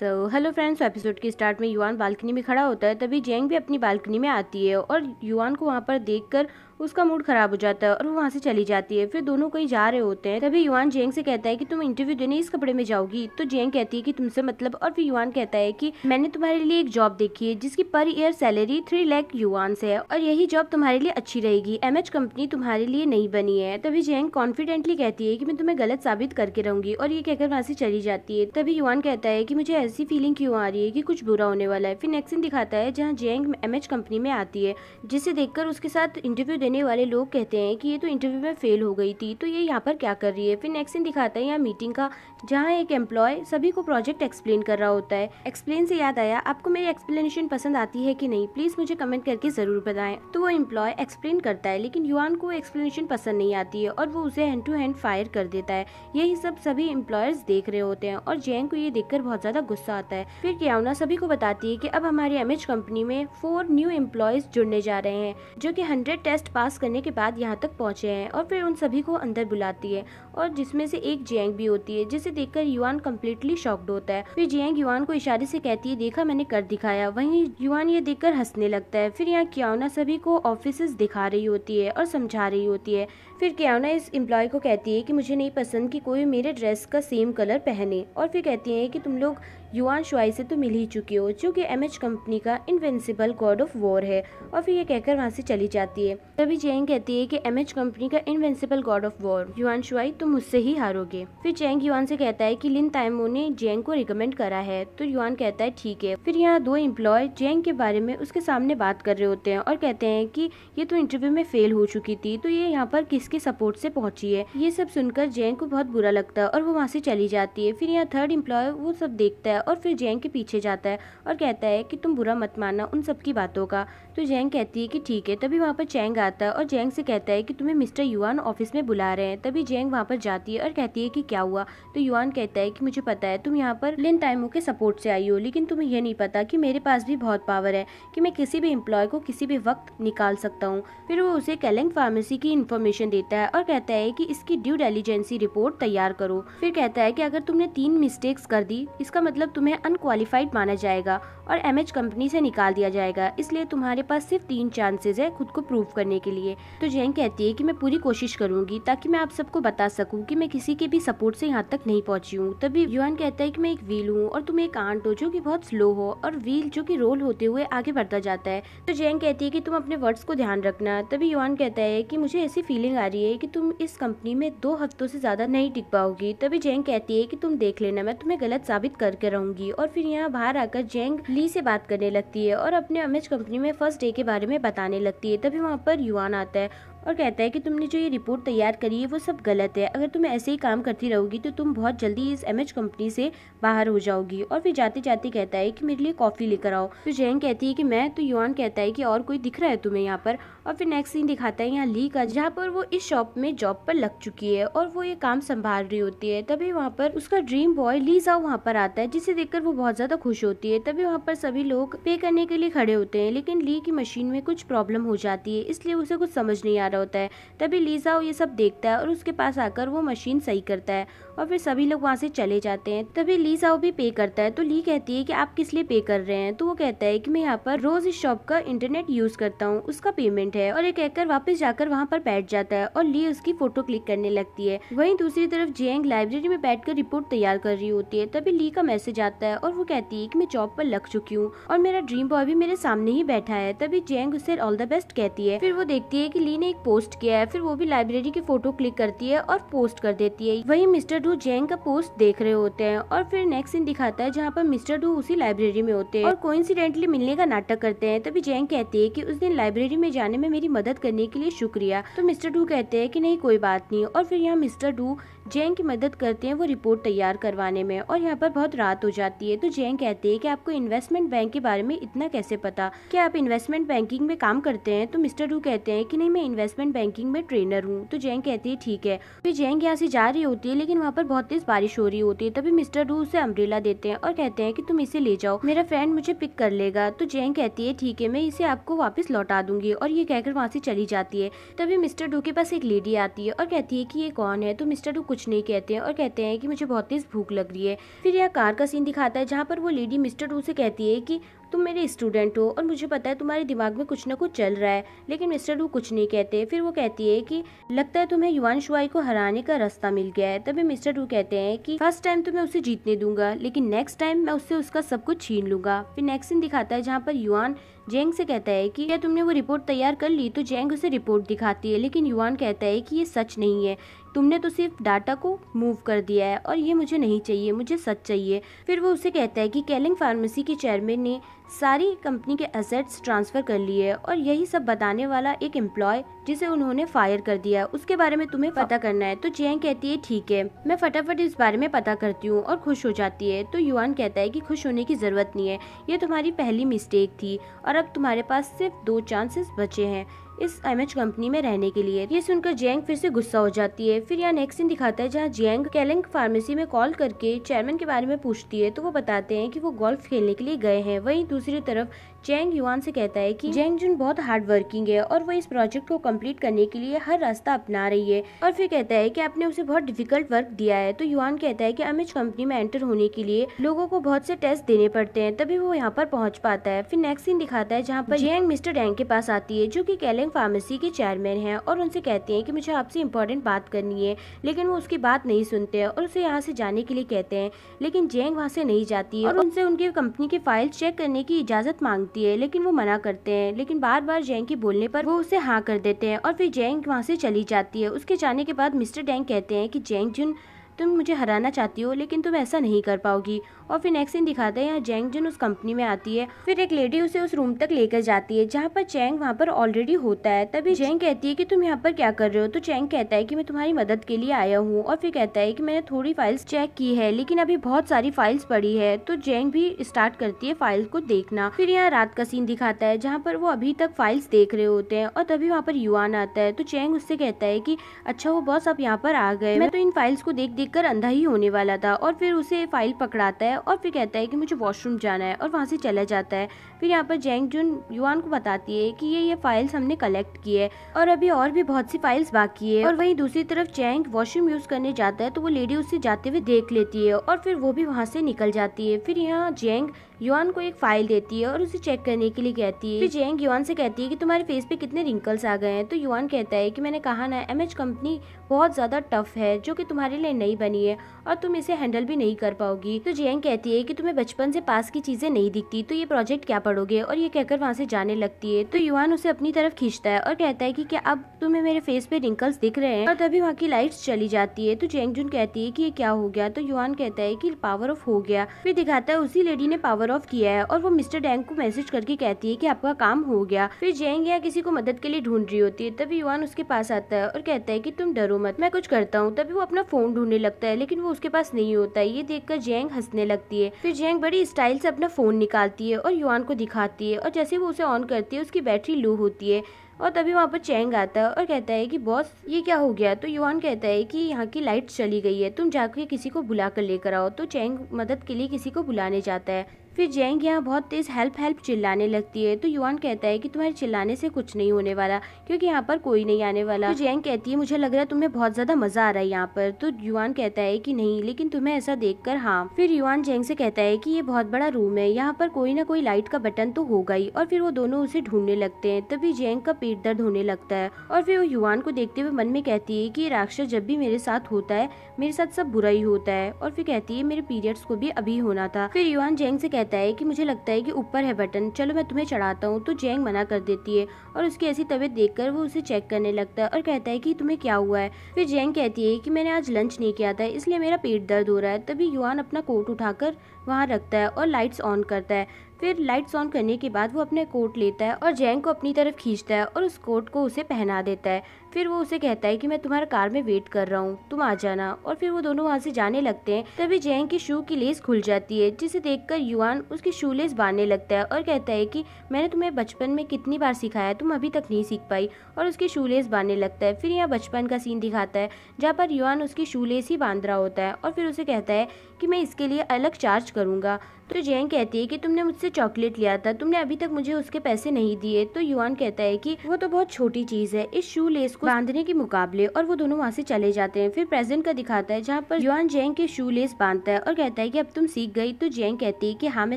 सो hello friends episode के start में Yuan balcony में खड़ा होता है तभी जैंग भी अपनी बालकनी में आती है और युवान को वहाँ पर देखकर उसका मूड खराब हो जाता है और वो वहाँ से चली जाती है फिर दोनों कहीं जा रहे होते हैं तभी युवान जेंग से कहता है कि तुम इंटरव्यू देने इस कपड़े में जाओगी तो जेंग कहती है कि तुमसे मतलब और फिर युवान कहता है कि मैंने तुम्हारे लिए एक जॉब देखी है जिसकी per year salary three lakh युवान से है और यही जॉब तुम्हारे लिए अच्छी रहेगी एम कंपनी तुम्हारे लिए नहीं बनी है तभी जेंग कॉन्फिडेंटली कहती है की मैं तुम्हें गलत साबित करके रहूंगी और ये कहकर वहाँ से चली जाती है तभी युवान कहता है की मुझे ऐसी फीलिंग क्यों आ रही है की कुछ बुरा होने वाला है फिर नेक्सिन दिखाता है जहाँ जेंग एमएच कंपनी में आती है जिसे देखकर उसके साथ इंटरव्यू देने वाले लोग कहते हैं कि ये तो इंटरव्यू में फेल हो गई थी तो ये यहाँ पर क्या कर रही है फिर नेक्स्ट दिन दिखाता है यहाँ मीटिंग का जहाँ एक एम्प्लॉय सभी को प्रोजेक्ट एक्सप्लेन कर रहा होता है एक्सप्लेन से याद आया आपको मेरी एक्सप्लेनेशन पसंद आती है कि नहीं प्लीज मुझे कमेंट करके जरूर बताएं तो वो एम्प्लॉय एक्सप्लेन करता है लेकिन युवान को एक्सप्लेनेशन पसंद नहीं आती है और वो उसे हैंड टू हैंड फायर कर देता है यही सब सभी एम्प्लॉयर्स देख रहे होते हैं और जैन को ये देख बहुत ज्यादा गुस्सा आता है फिर क्या सभी को बताती है की अब हमारी एम कंपनी में फोर न्यू एम्प्लॉयज जुड़ने जा रहे हैं जो की हंड्रेड टेस्ट पास करने के बाद यहाँ तक पहुँचे हैं और फिर उन सभी को अंदर बुलाती है और जिसमें से एक जियांग भी होती है जिसे देखकर युवान कम्प्लीटली शॉक्ड होता है फिर जियांग युवान को इशारे से कहती है देखा मैंने कर दिखाया वहीं युवान ये देखकर हंसने लगता है फिर यहाँ क्यावना सभी को ऑफिस दिखा रही होती है और समझा रही होती है फिर क्यावना इस एम्प्लॉय को कहती है कि मुझे नहीं पसंद कि कोई मेरे ड्रेस का सेम कलर पहने और फिर कहती है कि तुम लोग युआन शुआई से तो मिल ही चुकी हो जो कि एमएच कंपनी का इनवेंसिबल गॉड ऑफ वॉर है और फिर ये कहकर वहाँ से चली जाती है तभी चैंग कहती है कि एमएच कंपनी का invincible god of war Yuan Shuai तुम मुझसे ही हारोगे फिर चैंग युआन से कहता है कि लिन ताइमो ने जैंग को रिकमेंड करा है तो युआन कहता है ठीक है फिर यहाँ दो इम्प्लॉय जैंग के बारे में उसके सामने बात कर रहे होते हैं और कहते हैं की ये तो इंटरव्यू में फेल हो चुकी थी तो ये यहाँ पर किसके सपोर्ट से पहुंची है ये सब सुनकर जैंग को बहुत बुरा लगता है और वो वहाँ से चली जाती है फिर यहाँ थर्ड इम्प्लॉय वो सब देखता है है और फिर जैंग के पीछे जाता है और कहता है कि तुम बुरा मत मानना उन सब की बातों का तो जैंग कहती है कि ठीक है तभी वहाँ पर चैंग आता है और जैंग से कहता है कि तुम्हें मिस्टर युवान ऑफिस में बुला रहे हैं तभी जैंग वहाँ पर जाती है और कहती है कि क्या हुआ तो युवान कहता है कि मुझे पता है तुम यहाँ पर लिन टाइमो के सपोर्ट से आई हो लेकिन तुम्हें यह नहीं पता कि मेरे पास भी बहुत पावर है कि मैं किसी भी एम्प्लॉय को किसी भी वक्त निकाल सकता हूँ फिर वो उसे कैलेंग फार्मेसी की इन्फॉर्मेशन देता है और कहता है कि इसकी ड्यू डेलीजेंसी रिपोर्ट तैयार करो फिर कहता है कि अगर तुमने तीन मिस्टेक्स कर दी इसका मतलब तुम्हें अनक्वालिफाइड माना जाएगा और एम कंपनी से निकाल दिया जाएगा इसलिए तुम्हारे पास सिर्फ तीन चांसेस है खुद को प्रूव करने के लिए तो जैन कहती है कि मैं पूरी कोशिश करूंगी ताकि मैं आप सबको बता सकूं कि मैं किसी के भी सपोर्ट से यहाँ तक नहीं पहुंची हूँ तभी युवान कहता है कि मैं एक व्हील हूँ और तुम एक आंट हो जो की बहुत स्लो हो और व्हील जो की रोल होते हुए आगे बढ़ता जाता है तो जैन कहती है की तुम अपने वर्ड्स को ध्यान रखना तभी युवान कहता है की मुझे ऐसी फीलिंग आ रही है की तुम इस कंपनी में दो हफ्तों से ज़्यादा नहीं टिक पाओगी तभी जैन कहती है की तुम देख लेना मैं तुम्हें गलत साबित करके रहूँ रहूंगी और फिर यहाँ बाहर आकर जेंग ली से बात करने लगती है और अपने अमेज कंपनी में फर्स्ट डे के बारे में बताने लगती है तभी वहाँ पर युवान आता है और कहता है कि तुमने जो ये रिपोर्ट तैयार करी है वो सब गलत है अगर तुम ऐसे ही काम करती रहोगी तो तुम बहुत जल्दी इस एमएच कंपनी से बाहर हो जाओगी और फिर जाते जाते कहता है कि मेरे लिए कॉफ़ी लेकर आओ तो जैन कहती है कि मैं तो युवान कहता है कि और कोई दिख रहा है तुम्हें यहाँ पर और फिर नेक्स्ट सीन दिखाता है यहाँ ली का जहाँ पर वो इस शॉप में जॉब पर लग चुकी है और वो ये काम संभाल रही होती है तभी वहाँ पर उसका ड्रीम बॉय लीजा वहाँ पर आता है जिसे देखकर वो बहुत ज़्यादा खुश होती है तभी वहाँ पर सभी लोग पे करने के लिए खड़े होते हैं लेकिन ली की मशीन में कुछ प्रॉब्लम हो जाती है इसलिए उसे कुछ समझ नहीं आ रहा होता है तभी लीज़ा वो ये सब देखता है और उसके पास आकर वो मशीन सही करता है और फिर सभी लोग वहाँ से चले जाते हैं तभी ली साओ भी पे करता है तो ली कहती है कि आप किस लिए पे कर रहे हैं तो वो कहता है कि मैं यहाँ पर रोज इस शॉप का इंटरनेट यूज करता हूँ उसका पेमेंट है और ये कहकर वापस जाकर वहाँ पर बैठ जाता है और ली उसकी फोटो क्लिक करने लगती है वही दूसरी तरफ जेंग लाइब्रेरी में बैठ रिपोर्ट तैयार कर रही होती है तभी ली का मैसेज आता है और वो कहती है की मैं जॉब पर लग चुकी हूँ और मेरा ड्रीम बॉय भी मेरे सामने ही बैठा है तभी जेंग उसे ऑल द बेस्ट कहती है फिर वो देखती है की ली ने एक पोस्ट किया है फिर वो भी लाइब्रेरी की फोटो क्लिक करती है और पोस्ट कर देती है वही मिस्टर डू जैंग का पोस्ट देख रहे होते हैं और फिर नेक्स्ट सीन दिखाता है जहाँ पर मिस्टर डू उसी लाइब्रेरी में होते हैं और कोइंसिडेंटली मिलने का नाटक करते हैं तभी जैंग कहती है कि उस दिन लाइब्रेरी में जाने में मेरी मदद करने के लिए शुक्रिया तो मिस्टर डू कहते हैं कि नहीं कोई बात नहीं और फिर यहाँ मिस्टर डू जैन की मदद करते हैं वो रिपोर्ट तैयार करवाने में और यहाँ पर बहुत रात हो जाती है तो जैन कहते हैं कि आपको इन्वेस्टमेंट बैंक के बारे में इतना कैसे पता कि आप इन्वेस्टमेंट बैंकिंग में काम करते हैं तो मिस्टर डू कहते हैं कि नहीं मैं इन्वेस्टमेंट बैंकिंग में ट्रेनर हूँ तो जैन कहती है ठीक है फिर जैन यहाँ से जा रही होती है लेकिन वहाँ पर बहुत तेज बारिश हो रही होती है तभी मिस्टर डू उसे अम्ब्रेला देते हैं और कहते हैं कि तुम इसे ले जाओ मेरा फ्रेंड मुझे पिक कर लेगा तो जैन कहती है ठीक है मैं इसे आपको वापस लौटा दूंगी और ये कहकर वहाँ से चली जाती है तभी मिस्टर डू के पास एक लेडी आती है और कहती है कि ये कौन है तो मिस्टर डू कुछ नहीं कहते हैं और कहते हैं कि मुझे बहुत तेज़ भूख लग रही है फिर यह कार का सीन दिखाता है जहाँ पर वो लेडी मिस्टर टू से कहती है कि तुम मेरे स्टूडेंट हो और मुझे पता है तुम्हारे दिमाग में कुछ ना कुछ चल रहा है लेकिन मिस्टर टू कुछ नहीं कहते फिर वो कहती है कि लगता है तुम्हें युवान शुआई को हराने का रास्ता मिल गया है तभी मिस्टर टू कहते हैं कि फर्स्ट टाइम तो मैं उसे जीतने दूंगा लेकिन नेक्स्ट टाइम मैं उससे उसका सब कुछ छीन लूंगा फिर नेक्स्ट सीन दिखाता है जहाँ पर युवान जेंग से कहता है कि क्या तुमने वो रिपोर्ट तैयार कर ली तो जेंग उसे रिपोर्ट दिखाती है लेकिन युवान कहता है कि ये सच नहीं है तुमने तो सिर्फ डाटा को मूव कर दिया है और ये मुझे नहीं चाहिए मुझे सच चाहिए फिर वो उसे कहता है कि कैलिंग फार्मेसी के चेयरमैन ने सारी कंपनी के एसेट्स ट्रांसफ़र कर लिए और यही सब बताने वाला एक एम्प्लॉय जिसे उन्होंने फायर कर दिया उसके बारे में तुम्हें पता करना है तो जैंग कहती है ठीक है मैं फटाफट इस बारे में पता करती हूँ और खुश हो जाती है तो युवान कहता है कि खुश होने की ज़रूरत नहीं है ये तुम्हारी पहली मिस्टेक थी और अब तुम्हारे पास सिर्फ दो चांसेस बचे हैं इस एमएच कंपनी में रहने के लिए ये सुनकर जियांग फिर से गुस्सा हो जाती है फिर यहाँ नेक्स्ट दिन दिखाता है जहाँ जियांग कैलेंग फार्मेसी में कॉल करके चेयरमैन के बारे में पूछती है तो वो बताते हैं कि वो गोल्फ खेलने के लिए गए हैं वहीं दूसरी तरफ चैंग युआन से कहता है कि जैंग जुन बहुत हार्ड वर्किंग है और वो इस प्रोजेक्ट को कंप्लीट करने के लिए हर रास्ता अपना रही है और फिर कहता है कि आपने उसे बहुत डिफिकल्ट वर्क दिया है तो युआन कहता है कि अमेज कंपनी में एंटर होने के लिए लोगों को बहुत से टेस्ट देने पड़ते हैं तभी वो यहाँ पर पहुँच पाता है फिर नेक्स्ट सीन दिखाता है जहाँ पर जैंग मिस्टर डैंग के पास आती है जो की कैलेंग फार्मेसी के चेयरमैन है और उनसे कहती है की मुझे आपसे इम्पोर्टेंट बात करनी है लेकिन वो उसकी बात नहीं सुनते है और उसे यहाँ से जाने के लिए कहते हैं लेकिन जैंग वहाँ से नहीं जाती है और उनसे उनकी कंपनी की फाइल चेक करने की इजाजत मांगती होती है लेकिन वो मना करते हैं लेकिन बार बार जैंग के बोलने पर वो उसे हाँ कर देते हैं और फिर जैंग वहाँ से चली जाती है उसके जाने के बाद मिस्टर डैंग कहते हैं कि जैंग जुन तुम मुझे हराना चाहती हो लेकिन तुम ऐसा नहीं कर पाओगी और फिर नेक्स्ट सीन दिखाता है यहाँ जैंग जिन उस कंपनी में आती है फिर एक लेडी उसे उस रूम तक लेकर जाती है जहाँ पर चैंग वहाँ पर ऑलरेडी होता है तभी जैंग कहती है कि तुम यहाँ पर क्या कर रहे हो तो चैंग कहता है कि मैं तुम्हारी मदद के लिए आया हूँ और फिर कहता है कि मैंने थोड़ी फाइल्स चेक की है लेकिन अभी बहुत सारी फाइल्स पड़ी है तो जैंग भी स्टार्ट करती है फाइल को देखना फिर यहाँ रात का सीन दिखाता है जहाँ पर वो अभी तक फाइल्स देख रहे होते हैं और तभी वहाँ पर युवान आता है तो चैंग उससे कहता है कि अच्छा वो बॉस अब यहाँ पर आ गए मैं तो इन फाइल्स को देख देख देखकर अंधा ही होने वाला था और फिर उसे फाइल पकड़ाता है और फिर कहता है कि मुझे वॉशरूम जाना है और वहाँ से चला जाता है फिर यहाँ पर जेंग जुन युवान को बताती है कि ये ये फाइल्स हमने कलेक्ट की है और अभी और भी बहुत सी फाइल्स बाकी है और वहीं दूसरी तरफ चैंग वॉशरूम यूज करने जाता है तो वो लेडी उसे जाते हुए देख लेती है और फिर वो भी वहाँ से निकल जाती है फिर यहाँ जेंग युआन को एक फाइल देती है और उसे चेक करने के लिए कहती है फिर जेंग युआन से कहती है कि तुम्हारे फेस पे कितने रिंकल्स आ गए हैं तो युआन कहता है कि मैंने कहा ना एमएच कंपनी बहुत ज़्यादा टफ है जो कि तुम्हारे लिए नहीं बनी है और तुम इसे हैंडल भी नहीं कर पाओगी तो जेंग कहती है कि तुम्हें बचपन से पास की चीज़ें नहीं दिखती तो ये प्रोजेक्ट क्या पड़ोगे और ये कहकर वहाँ से जाने लगती है तो युवान उसे अपनी तरफ खींचता है और कहता है कि क्या अब तुम्हें मेरे फेस पे रिंकल्स दिख रहे हैं और तभी वहाँ की लाइट्स चली जाती है तो चेंग जुन कहती है कि ये क्या हो गया तो युवान कहता है कि पावर ऑफ हो गया फिर दिखाता है उसी लेडी ने पावर ऑफ किया है और वो मिस्टर डैंग को मैसेज करके कहती है की आपका काम हो गया फिर जेंग या किसी को मदद के लिए ढूंढ रही होती है तभी युवान उसके पास आता है और कहता है की तुम डरो मत मैं कुछ करता हूँ तभी वो अपना फोन ढूंढने लगता है लेकिन वो उसके पास नहीं होता है ये देखकर जेंग हंसने लगती है फिर जेंग बड़ी स्टाइल से अपना फोन निकालती है और युवान को दिखाती है और जैसे वो उसे ऑन करती है उसकी बैटरी लो होती है और तभी वहाँ पर चैंग आता है और कहता है कि बॉस ये क्या हो गया तो युवान कहता है कि यहाँ की लाइट चली गई है तुम जाके किसी को बुला कर लेकर आओ तो चैंग मदद के लिए किसी को बुलाने जाता है फिर जैंग यहाँ बहुत तेज़ हेल्प हेल्प चिल्लाने लगती है तो युवान कहता है कि तुम्हारे चिल्लाने से कुछ नहीं होने वाला क्योंकि यहाँ पर कोई नहीं आने वाला तो जैंग कहती है मुझे लग रहा है तुम्हें बहुत ज़्यादा मज़ा आ रहा है यहाँ पर तो युवान कहता है कि नहीं लेकिन तुम्हें ऐसा देख कर हाँ फिर युवान जैंग से कहता है की ये बहुत बड़ा रूम है यहाँ पर कोई ना कोई लाइट का बटन तो होगा ही और फिर वो दोनों उसे ढूंढने लगते है तभी जैंग का पेट दर्द होने लगता है और फिर वो युवान को देखते हुए मन में कहती है की ये राक्षस जब भी मेरे साथ होता है मेरे साथ सब बुरा ही होता है और फिर कहती है मेरे पीरियड्स को भी अभी होना था फिर युवान जैंग से कहता है कि मुझे लगता है कि ऊपर है बटन चलो मैं तुम्हें चढ़ाता हूँ तो जेंग मना कर देती है और उसकी ऐसी तबीयत देखकर वो उसे चेक करने लगता है और कहता है कि तुम्हें क्या हुआ है फिर जैंग कहती है कि मैंने आज लंच नहीं किया था इसलिए मेरा पेट दर्द हो रहा है तभी युवान अपना कोट उठाकर वहाँ रखता है और लाइट्स ऑन करता है फिर लाइट्स ऑन करने के बाद वो अपने कोट लेता है और जैंग को अपनी तरफ खींचता है और उस कोट को उसे पहना देता है फिर वो उसे कहता है कि मैं तुम्हारा कार में वेट कर रहा हूँ तुम आ जाना और फिर वो दोनों वहाँ से जाने लगते हैं तभी जैंग की शू की लेस खुल जाती है जिसे देखकर युवान उसकी शू लेस बांधने लगता है और कहता है कि मैंने तुम्हें बचपन में कितनी बार सिखाया तुम अभी तक नहीं सीख पाई और उसकी शू लेस बांधने लगता है फिर यहाँ बचपन का सीन दिखाता है जहाँ पर युवान उसकी शू लेस ही बांध रहा होता है और फिर उसे कहता है कि मैं इसके लिए अलग चार्ज करूँगा तो जैन कहती है कि तुमने मुझसे चॉकलेट लिया था तुमने अभी तक मुझे उसके पैसे नहीं दिए तो युवान कहता है कि वो तो बहुत छोटी चीज़ है इस शू लेस उसको बांधने के मुकाबले और वो दोनों वहाँ से चले जाते हैं फिर प्रेजेंट का दिखाता है जहाँ पर युवान जैंग के शू लेस बांधता है और कहता है कि अब तुम सीख गई तो जैंग कहती है कि हाँ मैं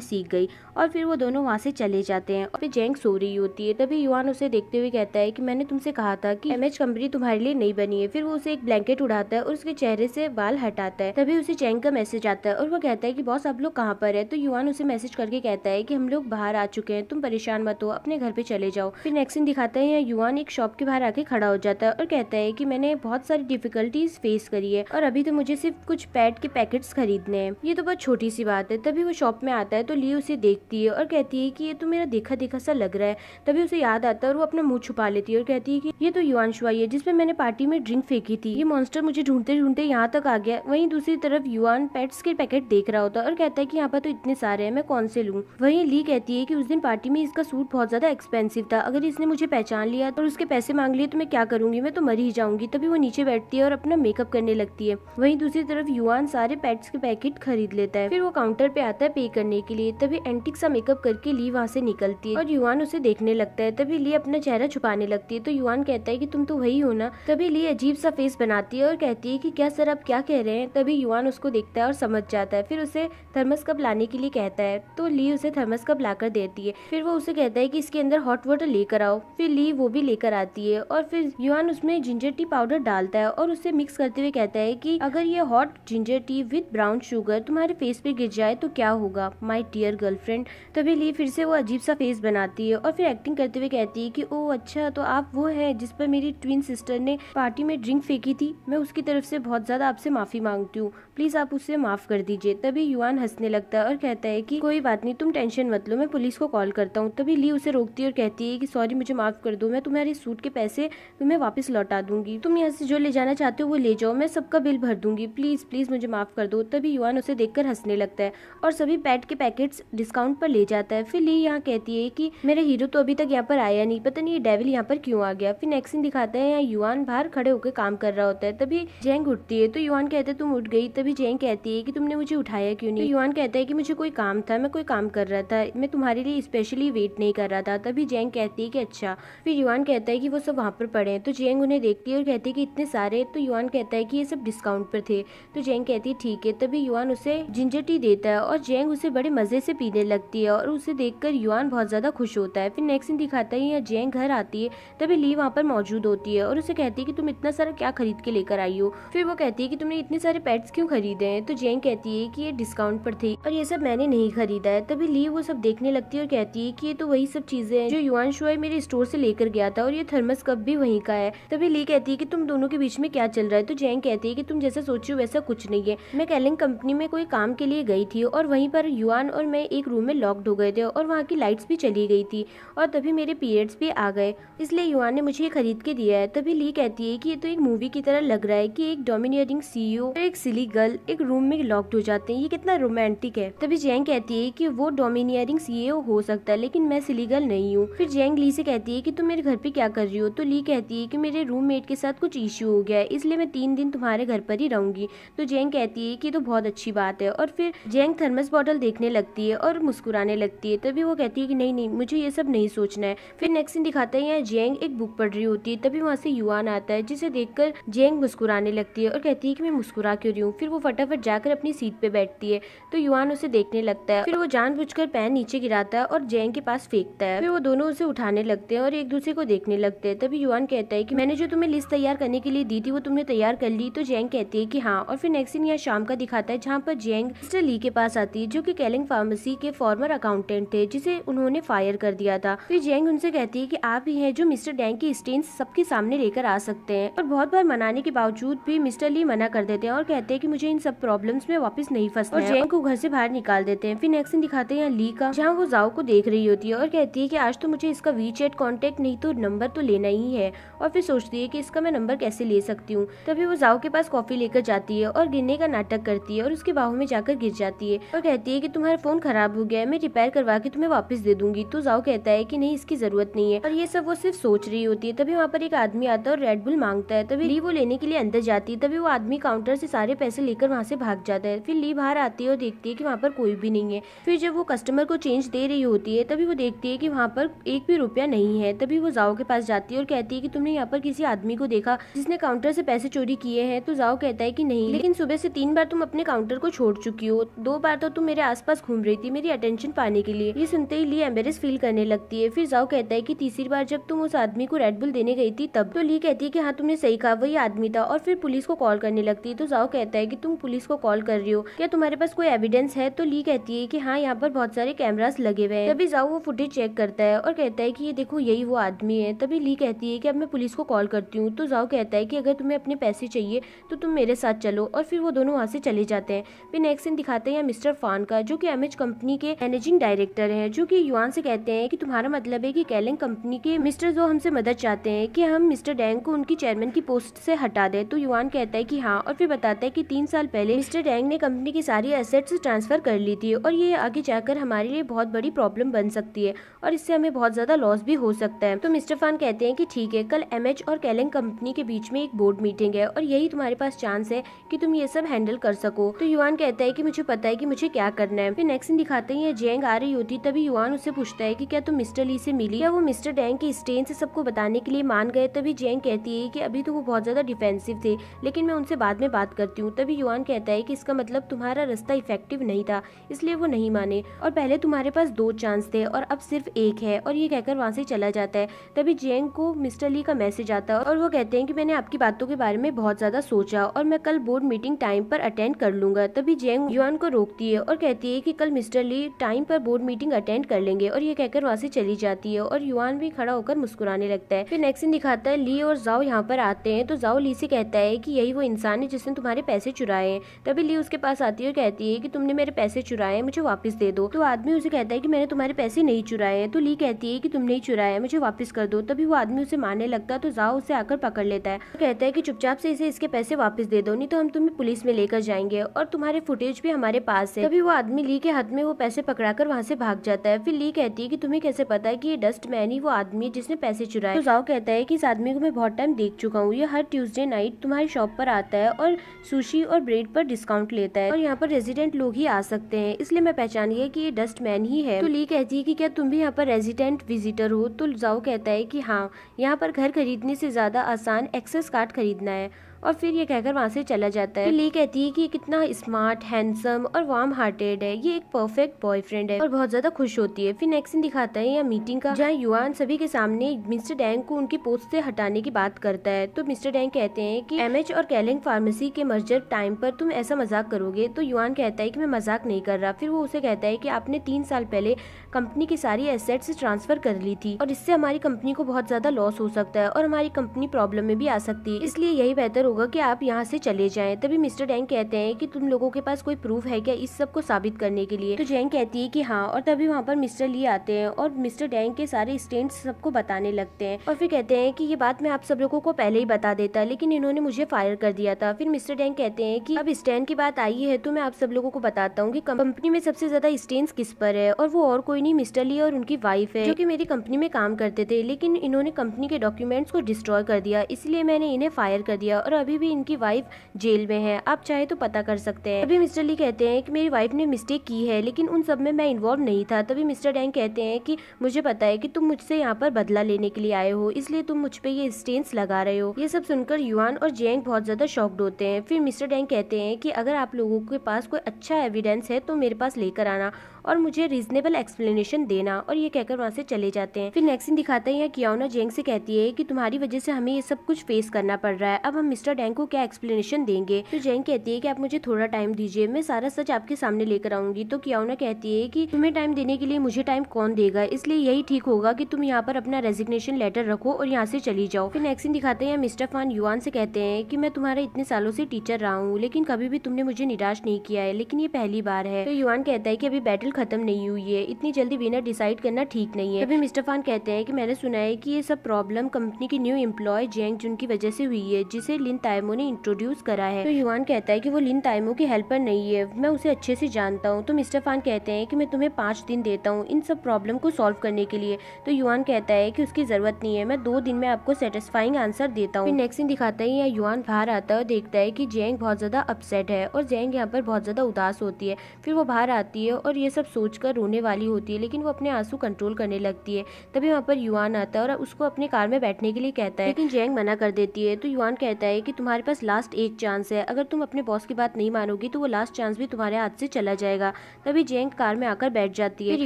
सीख गई और फिर वो दोनों वहाँ से चले जाते हैं और फिर जैंग सो रही होती है तभी युवान उसे देखते हुए कहता है की मैंने तुमसे कहा था एम एमएच कंपनी तुम्हारे लिए नहीं बनी है फिर वो उसे एक ब्लैंकेट उड़ाता है और उसके चेहरे से बाल हटाता है तभी उसे जैंग का मैसेज आता है और वो कहता है की बॉस आप लोग कहाँ पर है तो युवान उसे मैसेज करके कहता है की हम लोग बाहर आ चुके हैं तुम परेशान मत हो अपने घर पे चले जाओ फिर नेक्स्ट दिन दिखाता है युवान एक शॉप के बाहर आके खड़ा हो जाता जाता है और कहता है कि मैंने बहुत सारी डिफिकल्टीज फेस करी है और अभी तो मुझे सिर्फ कुछ पैड के पैकेट्स खरीदने हैं ये तो बहुत छोटी सी बात है तभी वो शॉप में आता है तो ली उसे देखती है और कहती है कि ये तो मेरा देखा देखा सा लग रहा है तभी उसे याद आता है और वो अपना मुंह छुपा लेती है और कहती है कि ये तो युवांशु शुआई है जिसमें मैंने पार्टी में ड्रिंक फेंकी थी ये मॉन्स्टर मुझे ढूंढते ढूंढते यहाँ तक आ गया वहीं दूसरी तरफ युवान पेट्स के पैकेट देख रहा होता है और कहता है कि यहाँ पर तो इतने सारे हैं मैं कौन से लूँ वहीं ली कहती है कि उस दिन पार्टी में इसका सूट बहुत ज्यादा एक्सपेंसिव था अगर इसने मुझे पहचान लिया और उसके पैसे मांग लिए तो मैं क्या करूँ करूंगी मैं तो मर ही जाऊंगी तभी वो नीचे बैठती है और अपना मेकअप करने लगती है वहीं दूसरी तरफ युवान सारे पैट्स के पैकेट खरीद लेता है फिर वो काउंटर पे आता है पे करने के लिए तभी एंटिक सा मेकअप करके ली वहाँ से निकलती है और युवान उसे देखने लगता है तभी ली अपना चेहरा छुपाने लगती है तो युवान कहता है की तुम तो वही हो ना तभी ली अजीब सा फेस बनाती है और कहती है की क्या सर आप क्या कह रहे हैं तभी युवान उसको देखता है और समझ जाता है फिर उसे थर्मस कप लाने के लिए कहता है तो ली उसे थर्मस कप लाकर देती है फिर वो उसे कहता है की इसके अंदर हॉट वाटर लेकर आओ फिर ली वो भी लेकर आती है और फिर दीवान उसमें जिंजर टी पाउडर डालता है और उसे मिक्स करते हुए कहता है कि अगर ये hot ginger tea with brown sugar तुम्हारे फेस पे गिर जाए तो क्या होगा माय डियर गर्लफ्रेंड तभी ली फिर से वो अजीब सा फेस बनाती है और फिर एक्टिंग करते हुए कहती है कि ओ अच्छा तो आप वो है जिस पर मेरी ट्विन सिस्टर ने पार्टी में ड्रिंक फेंकी थी मैं उसकी तरफ से बहुत ज़्यादा आपसे माफ़ी मांगती हूँ प्लीज़ आप उसे माफ़ कर दीजिए तभी युवान हंसने लगता है और कहता है की कोई बात नहीं तुम टेंशन मत लो मैं पुलिस को कॉल करता हूँ तभी ली उसे रोकती है और कहती है की सॉरी मुझे माफ़ कर दो मैं तुम्हारे सूट के पैसे तुम्हें वापस लौटा दूंगी तुम यहाँ से जो ले जाना चाहते हो वो ले जाओ मैं सबका बिल भर दूंगी प्लीज प्लीज मुझे माफ कर दो तभी युवान उसे देखकर हंसने लगता है और सभी पैट के पैकेट्स डिस्काउंट पर ले जाता है फिर ली यहाँ कहती है कि मेरा हीरो तो अभी तक यहाँ पर आया नहीं पता नहीं ये डेविल यहाँ पर क्यों आ गया फिर नेक्स्ट दिखाता है यहाँ युवान बाहर खड़े होकर काम कर रहा होता है तभी जैंग उठती है तो युवान कहते हैं तुम उठ गई तभी जैंग कहती है की तुमने मुझे उठाया क्यों नहीं युवान कहता है की मुझे कोई काम था मैं कोई काम कर रहा था मैं तुम्हारे लिए स्पेशली वेट नहीं कर रहा था तभी जैंग कहती है कि अच्छा फिर युवान कहता है कि वो सब वहाँ पर पड़े हैं तो जेंग उन्हें देखती है और कहती है कि इतने सारे तो युवान कहता है कि ये सब डिस्काउंट पर थे तो जेंग कहती है ठीक है तभी युवान उसे जिंजर टी देता है और जेंग उसे बड़े मज़े से पीने लगती है और उसे देखकर युवान बहुत ज़्यादा खुश होता है फिर नेक्स्ट दिन दिखाता है यहाँ जेंग घर आती है तभी ली वहाँ पर मौजूद होती है और उसे कहती है कि तुम इतना सारा क्या खरीद के लेकर आई हो फिर वो कहती है कि तुमने इतने सारे पेट्स क्यों खरीदे हैं तो जेंग कहती है कि ये डिस्काउंट पर थी और ये सब मैंने नहीं खरीदा है तभी ली वो सब देखने लगती है और कहती है कि ये तो वही सब चीज़ें हैं जो युवान शोए मेरे स्टोर से लेकर गया था और ये थर्मस कप भी वहीं का है है तभी ली कहती है कि तुम दोनों के बीच में क्या चल रहा है तो जैंग कहती है कि तुम जैसा सोचो वैसा कुछ नहीं है मैं कैलिंग कंपनी में कोई काम के लिए गई थी और वहीं पर युआन और मैं एक रूम में लॉक्ड हो गए थे और वहाँ की लाइट्स भी चली गई थी और तभी मेरे पीरियड्स भी आ गए इसलिए युआन ने मुझे ये खरीद के दिया है तभी ली कहती है कि ये तो एक मूवी की तरह लग रहा है कि एक डोमिनियरिंग सीईओ और एक सिली गर्ल एक रूम में लॉक्ड हो जाते हैं ये कितना रोमांटिक है तभी जैंग कहती है की वो डोमिनियरिंग सीईओ हो सकता है लेकिन मैं सिली गर्ल नहीं हूँ फिर जैंग ली से कहती है की तुम मेरे घर पे क्या कर रही हो तो ली कहती है थी कि मेरे रूममेट के साथ कुछ इश्यू हो गया है इसलिए मैं तीन दिन तुम्हारे घर पर ही रहूंगी तो जैंग कहती है कि तो बहुत अच्छी बात है और फिर जैंग थर्मस बॉटल देखने लगती है और मुस्कुराने लगती है तभी वो कहती है कि नहीं नहीं मुझे ये सब नहीं सोचना है फिर नेक्स्ट दिन दिखाता है यहाँ जैंग एक बुक पढ़ रही होती है तभी वहाँ से युवान आता है जिसे कर जैंग मुस्कुराने लगती है और कहती है कि मैं मुस्कुरा क्यों रही हूँ फिर वो फटाफट जाकर अपनी सीट पर बैठती है तो युवान उसे देखने लगता है फिर वो कर पैन नीचे गिराता है और जैंग के पास फेंकता है फिर वो दोनों उसे उठाने लगते हैं और एक दूसरे को देखने लगते हैं तभी युवान कहता है कहता है कि मैंने जो तुम्हें लिस्ट तैयार करने के लिए दी थी वो तुमने तैयार कर ली तो जैंग कहती है कि हाँ और फिर नेक्स्ट दिन यहाँ शाम का दिखाता है जहाँ पर जेंग मिस्टर ली के पास आती है जो कि कैलिंग फार्मेसी के फॉर्मर अकाउंटेंट थे जिसे उन्होंने फायर कर दिया था फिर जैंग उनसे कहती है की आप ही है जो मिस्टर डैंग की स्टेन सबके सामने लेकर आ सकते हैं और बहुत बार मनाने के बावजूद भी मिस्टर ली मना कर देते हैं और कहते हैं की मुझे इन सब प्रॉब्लम में वापस नहीं फंसते और जैंग को घर से बाहर निकाल देते हैं फिर नेक्स्ट दिन दिखाते हैं यहाँ ली का जहाँ वो जाओ को देख रही होती है और कहती है की आज तो मुझे इसका वी चैट कॉन्टेक्ट नहीं तो नंबर तो लेना ही है और फिर सोचती है कि इसका मैं नंबर कैसे ले सकती हूँ तभी वो जाओ के पास कॉफ़ी लेकर जाती है और गिरने का नाटक करती है और उसके बाहू में जाकर गिर जाती है और कहती है कि तुम्हारा फ़ोन ख़राब हो गया है मैं रिपेयर करवा के तुम्हें वापस दे दूंगी तो जाओ कहता है की नहीं इसकी ज़रूरत नहीं है और ये सब वो सिर्फ सोच रही होती है तभी वहाँ पर एक आदमी आता है और रेडबुल मांगता है तभी ली वो लेने के लिए अंदर जाती है तभी वो आदमी काउंटर से सारे पैसे लेकर वहाँ से भाग जाता है फिर ली बाहर आती है और देखती है की वहाँ पर कोई भी नहीं है फिर जब वो कस्टमर को चेंज दे रही होती है तभी वो देखती है की वहाँ पर एक भी रुपया नहीं है तभी वो जाओ के पास जाती है और कहती है की तुमने यहाँ पर किसी आदमी को देखा जिसने काउंटर से पैसे चोरी किए हैं तो जाओ कहता है कि नहीं लेकिन सुबह से तीन बार तुम अपने काउंटर को छोड़ चुकी हो दो बार तो तुम मेरे आसपास घूम रही थी मेरी अटेंशन पाने के लिए ये सुनते ही ली एम्बेरस फील करने लगती है फिर जाओ कहता है की तीसरी बार जब तुम उस आदमी को रेडबुल देने गई थी तब तो ली कहती है की हाँ तुमने सही कहा वही आदमी था और फिर पुलिस को कॉल करने लगती है तो जाओ कहता है की तुम पुलिस को कॉल कर रही हो क्या तुम्हारे पास कोई एविडेंस है तो ली कहती है की हाँ यहाँ पर बहुत सारे कैमराज लगे हुए हैं तभी जाओ वो फुटेज चेक करता है और कहता है की ये देखो यही वो आदमी है तभी ली कहती है की अब मैं पुलिस पुलिस को कॉल करती हूँ तो जाओ कहता है कि अगर तुम्हें अपने पैसे चाहिए तो तुम मेरे साथ चलो और फिर वो दोनों वहाँ से चले जाते हैं फिर नेक्स्ट दिन दिखाते हैं मिस्टर फान का जो कि एम कंपनी के मैनेजिंग डायरेक्टर हैं जो कि युवान से कहते हैं कि तुम्हारा मतलब है कि कैलिंग कंपनी के मिस्टर जो हमसे मदद चाहते हैं कि हम मिस्टर डैंग को उनकी चेयरमैन की पोस्ट से हटा दें तो युवान कहता है कि हाँ और फिर बताता है कि तीन साल पहले मिस्टर डैंग ने कंपनी की सारी एसेट्स ट्रांसफर कर ली थी और ये आगे जाकर हमारे लिए बहुत बड़ी प्रॉब्लम बन सकती है और इससे हमें बहुत ज़्यादा लॉस भी हो सकता है तो मिस्टर फान कहते हैं कि ठीक है कल एम और कैलेंग कंपनी के बीच में एक बोर्ड मीटिंग है और यही तुम्हारे पास चांस है कि तुम ये सब हैंडल कर सको तो युवान कहता है कि मुझे पता है कि मुझे क्या करना है फिर नेक्स्ट दिखाते हैं जेंग आ रही होती तभी युवान उससे पूछता है कि क्या तुम मिस्टर ली से मिली या वो मिस्टर डैंग के स्टेन से सबको बताने के लिए मान गए तभी जेंग कहती है की अभी तो वो बहुत ज्यादा डिफेंसिव थे लेकिन मैं उनसे बाद में बात करती हूँ तभी युवान कहता है कि इसका मतलब तुम्हारा रास्ता इफेक्टिव नहीं था इसलिए वो नहीं माने और पहले तुम्हारे पास दो चांस थे और अब सिर्फ एक है और ये कहकर वहाँ से चला जाता है तभी जेंग को मिस्टर ली का वैसे जाता और वो कहते हैं कि मैंने आपकी बातों के बारे में बहुत ज्यादा सोचा और मैं कल बोर्ड मीटिंग टाइम पर अटेंड कर लूंगा तभी जेंग युआन को रोकती है और कहती है कि कल मिस्टर ली टाइम पर बोर्ड मीटिंग अटेंड कर लेंगे और ये कहकर वहाँ से चली जाती है और युआन भी खड़ा होकर मुस्कुराने लगता है फिर नेक्स्ट दिखाता है ली और जाओ यहाँ पर आते हैं तो जाओ ली से कहता है की यही वो इंसान है जिसने तुम्हारे पैसे चुराए हैं तभी ली उसके पास आती है और कहती है की तुमने मेरे पैसे चुराए मुझे वापस दे दो तो आदमी उसे कहता है की मैंने तुम्हारे पैसे नहीं चुराए हैं तो ली कहती है की तुमने नहीं चुराया है मुझे वापस कर दो तभी वो आदमी उसे मारने लगता होता तो जाओ उसे आकर पकड़ लेता है तो कहता है कि चुपचाप से इसे इसके पैसे वापस दे दो नहीं तो हम तुम्हें पुलिस में लेकर जाएंगे और तुम्हारे फुटेज भी हमारे पास है तभी वो आदमी ली के हाथ में वो पैसे कर वहाँ से भाग जाता है फिर ली कहती है की तुम्हें कैसे पता है की ये डस्ट मैन ही वो आदमी है जिसने पैसे चुराए तो जाओ कहता है की इस आदमी को मैं बहुत टाइम देख चुका हूँ ये हर ट्यूजडे नाइट तुम्हारी शॉप पर आता है और सुशी और ब्रेड पर डिस्काउंट लेता है और यहाँ पर रेजिडेंट लोग ही आ सकते हैं इसलिए मैं पहचान गया कि ये डस्ट मैन ही है तो ली कहती है कि क्या तुम भी यहाँ पर रेजिडेंट विजिटर हो तो जाओ कहता है कि हाँ यहाँ पर घर खरीदने से ज़्यादा आसान एक्सेस कार्ड खरीदना है और फिर ये कहकर वहाँ से चला जाता है तो ली कहती है कि ये कितना स्मार्ट हैंडसम और वार्म हार्टेड है ये एक परफेक्ट बॉयफ्रेंड है और बहुत ज्यादा खुश होती है फिर नेक्स्ट दिन दिखाता है यहाँ मीटिंग का जहाँ युवान सभी के सामने मिस्टर डैंग को उनकी पोस्ट से हटाने की बात करता है तो मिस्टर डैंग कहते हैं कि एमएच और कैलिंग फार्मेसी के मर्जर टाइम पर तुम ऐसा मजाक करोगे तो युवान कहता है कि मैं मजाक नहीं कर रहा फिर वो उसे कहता है कि आपने तीन साल पहले कंपनी की सारी एसेट्स ट्रांसफर कर ली थी और इससे हमारी कंपनी को बहुत ज्यादा लॉस हो सकता है और हमारी कंपनी प्रॉब्लम में भी आ सकती है इसलिए यही बेहतर होगा कि आप यहाँ से चले जाएं तभी मिस्टर डैंग कहते हैं कि तुम लोगों के पास कोई प्रूफ है क्या इस सब को साबित करने के लिए तो जैंग कहती है कि हाँ और तभी वहाँ पर मिस्टर ली आते हैं और मिस्टर डैंग के सारे स्टेंट सबको बताने लगते हैं और फिर कहते हैं कि ये बात मैं आप सब लोगों को पहले ही बता देता लेकिन इन्होंने मुझे फायर कर दिया था फिर मिस्टर डैंग कहते हैं कि अब स्टैंड की बात आई है तो मैं आप सब लोगों को बताता हूँ की कंपनी में सबसे ज्यादा स्टेंस किस पर है और वो और कोई नहीं मिस्टर ली और उनकी वाइफ है जो की मेरी कंपनी में काम करते थे लेकिन इन्होंने कंपनी के डॉक्यूमेंट्स को डिस्ट्रॉय कर दिया इसलिए मैंने इन्हें फायर कर दिया और अभी भी इनकी वाइफ जेल में है आप चाहे तो पता कर सकते हैं अभी मिस्टर ली कहते हैं कि मेरी वाइफ ने मिस्टेक की है लेकिन उन सब में मैं इन्वॉल्व नहीं था तभी मिस्टर डैंग कहते हैं कि मुझे पता है कि तुम मुझसे यहाँ पर बदला लेने के लिए आए हो इसलिए तुम मुझ पर ये स्टेंस लगा रहे हो ये सब सुनकर युवान और जेंग बहुत ज्यादा शॉक्ड होते हैं फिर मिस्टर डैंग कहते हैं कि अगर आप लोगों के पास कोई अच्छा एविडेंस है तो मेरे पास लेकर आना और मुझे रीजनेबल एक्सप्लेनेशन देना और ये कहकर वहाँ से चले जाते हैं फिर नेक्स्ट दिखाते हैं यहाँ कियाना जेंग से कहती है कि तुम्हारी वजह से हमें ये सब कुछ फेस करना पड़ रहा है अब हम मिस्टर डैंग को क्या एक्सप्लेनेशन देंगे तो जेंग कहती है कि आप मुझे थोड़ा टाइम दीजिए मैं सारा सच आपके सामने लेकर आऊंगी तो कियाना कहती है कि तुम्हें टाइम देने के लिए मुझे टाइम कौन देगा इसलिए यही ठीक होगा कि तुम यहाँ पर अपना रेजिग्नेशन लेटर रखो और यहाँ से चली जाओ फिर नेक्स्ट दिखाते हैं मिस्टर फान युवान से कहते हैं कि मैं तुम्हारे इतने सालों से टीचर रहा हूँ लेकिन कभी भी तुमने मुझे निराश नहीं किया है लेकिन ये पहली बार है तो युवान कहता है की अभी बैटल ख़त्म नहीं हुई है इतनी जल्दी विनर डिसाइड करना ठीक नहीं है तभी मिस्टर फान कहते हैं कि मैंने सुना है कि ये सब प्रॉब्लम कंपनी की न्यू एम्प्लॉय जेंग जुन की वजह से हुई है जिसे लिन तायमो ने इंट्रोड्यूस करा है तो युवान कहता है की वो लिन ताइमो की हेल्पर नहीं है मैं उसे अच्छे से जानता हूँ तो मिस्टर फान कहते हैं की मैं तुम्हें पाँच दिन देता हूँ इन सब प्रॉब्लम को सोल्व करने के लिए तो युवान कहता है की उसकी ज़रूरत नहीं है मैं दो दिन में आपको सेटिस्फाइंग आंसर देता हूँ नेक्स्ट दिन दिखाता है यहाँ युवान बाहर आता है और देखता है की जेंग बहुत ज़्यादा अपसेट है और जेंग यहाँ पर बहुत ज़्यादा उदास होती है फिर वो बाहर आती है और ये सब सब सोचकर रोने वाली होती है लेकिन वो अपने आंसू कंट्रोल करने लगती है तभी वहाँ पर युवान आता है और उसको अपने कार में बैठने के लिए कहता है लेकिन जैंग मना कर देती है तो युवान कहता है कि तुम्हारे पास लास्ट एक चांस है अगर तुम अपने बॉस की बात नहीं मानोगी तो वो लास्ट चांस भी तुम्हारे हाथ से चला जाएगा तभी जैंग कार में आकर बैठ जाती है फिर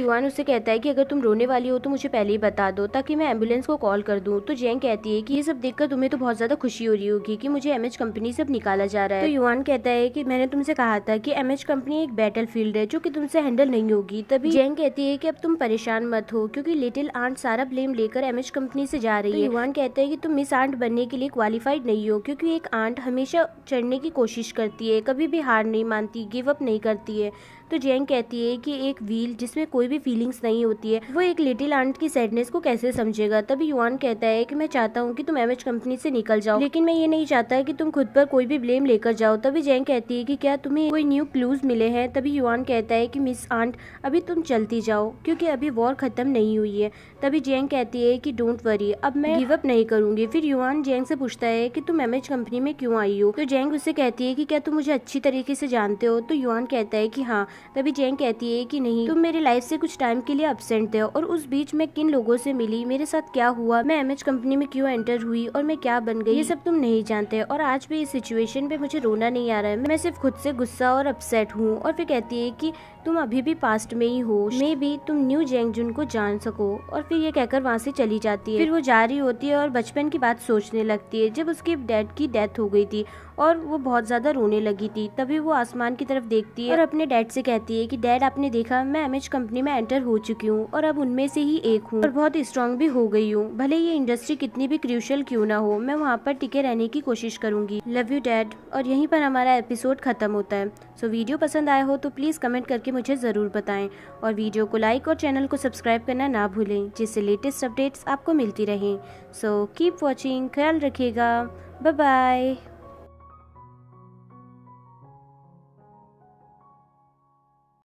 युवान उससे कहता है कि अगर तुम रोने वाली हो तो मुझे पहले ही बता दो ताकि मैं एम्बुलेंस को कॉल कर दूँ तो जैंग कहती है कि ये सब देखकर तुम्हें तो बहुत ज़्यादा खुशी हो रही होगी कि मुझे एमएच कंपनी से अब निकाला जा रहा है तो युवान कहता है कि मैंने तुमसे कहा था कि एमएच कंपनी एक बैटल फील्ड है जो कि तुमसे हैंडल नहीं नहीं होगी तभी जैन कहती है कि अब तुम परेशान मत हो क्योंकि लिटिल आंट सारा ब्लेम लेकर एम कंपनी से जा रही तो है युवान कहते हैं कि तुम मिस आंट बनने के लिए क्वालिफाइड नहीं हो क्योंकि एक आंट हमेशा चढ़ने की कोशिश करती है कभी भी हार नहीं मानती गिव अप नहीं करती है तो जेंग कहती है कि एक व्हील जिसमें कोई भी फीलिंग्स नहीं होती है वो एक लिटिल आंट की सैडनेस को कैसे समझेगा तभी युवान कहता है कि मैं चाहता हूँ कि तुम एमएच कंपनी से निकल जाओ लेकिन मैं ये नहीं चाहता कि तुम खुद पर कोई भी ब्लेम लेकर जाओ तभी जैंग कहती है कि क्या तुम्हें कोई न्यू क्लूज मिले हैं तभी युवान कहता है कि मिस आंट अभी तुम चलती जाओ क्योंकि अभी वॉर खत्म नहीं हुई है तभी जैंग कहती है कि डोंट वरी अब मैं गिव अप नहीं करूंगी फिर युवान जैंग से पूछता है कि तुम एमएच कंपनी में क्यों आई हो तो जैंग उससे कहती है कि क्या तुम मुझे अच्छी तरीके से जानते हो तो युवान कहता है कि हाँ तभी जैन कहती है कि नहीं तुम मेरी लाइफ से कुछ टाइम के लिए अपसेंट थे और उस बीच में किन लोगों से मिली मेरे साथ क्या हुआ मैं एमएच कंपनी में क्यों एंटर हुई और मैं क्या बन गई ये सब तुम नहीं जानते और आज भी इस सिचुएशन पे मुझे रोना नहीं आ रहा है मैं सिर्फ खुद से गुस्सा और अपसेट हूँ और फिर कहती है की तुम अभी भी पास्ट में ही हो मे भी तुम न्यू जेंग जुन को जान सको और फिर ये कहकर वहाँ से चली जाती है फिर वो जा रही होती है और बचपन की बात सोचने लगती है जब उसके डैड की डेथ हो गई थी और वो बहुत ज़्यादा रोने लगी थी तभी वो आसमान की तरफ देखती है और अपने डैड से कहती है कि डैड आपने देखा मैं एमएच कंपनी में एंटर हो चुकी हूँ और अब उनमें से ही एक हूँ और बहुत स्ट्रांग भी हो गई हूँ भले ये इंडस्ट्री कितनी भी क्रूशल क्यों ना हो मैं वहाँ पर टिके रहने की कोशिश करूंगी लव यू डैड और यहीं पर हमारा एपिसोड खत्म होता है सो वीडियो पसंद आया हो तो प्लीज़ कमेंट करके करके मुझे ज़रूर बताएं और वीडियो को लाइक और चैनल को सब्सक्राइब करना ना भूलें जिससे लेटेस्ट अपडेट्स आपको मिलती रहें सो कीप वॉचिंग ख्याल रखिएगा बाय बाय